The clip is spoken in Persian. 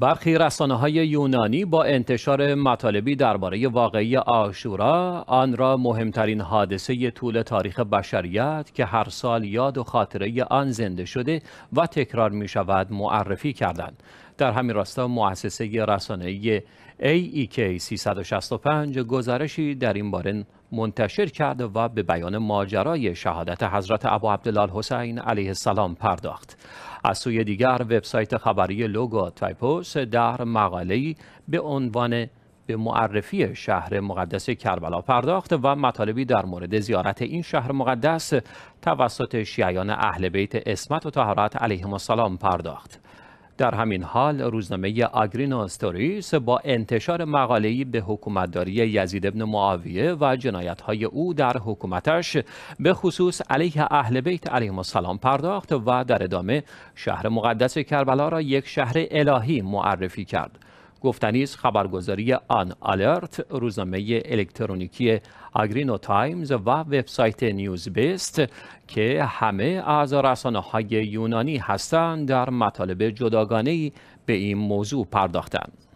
برخی رسانه های یونانی با انتشار مطالبی درباره واقعی آشورا آن را مهمترین حادثه طول تاریخ بشریت که هر سال یاد و خاطره آن زنده شده و تکرار می شود معرفی کردند. در همین راستا مؤسسه رسانه AEK 365 گزارشی در این باره منتشر کرد و به بیان ماجرای شهادت حضرت ابو عبدالله حسین علیه السلام پرداخت. از سوی دیگر وبسایت خبری لوگو تایپوس در مقاله‌ای به عنوان به معرفی شهر مقدس کربلا پرداخت و مطالبی در مورد زیارت این شهر مقدس توسط شیعیان اهل بیت اسمت و طهارت علیهم السلام پرداخت در همین حال روزنامه آگرین استوریس با انتشار مقاله‌ای به حکومتداری یزید ابن معاویه و جنایت‌های او در حکومتش به خصوص علیه اهل بیت علیه السلام پرداخت و در ادامه شهر مقدس کربلا را یک شهر الهی معرفی کرد. گفتنی است خبرگزاری آن آلرت روزنامه الکترونیکی آگرینو تایمز و وبسایت نیوز بیست که همه از رسانه های یونانی هستند در مطالب جداگانه به این موضوع پرداختند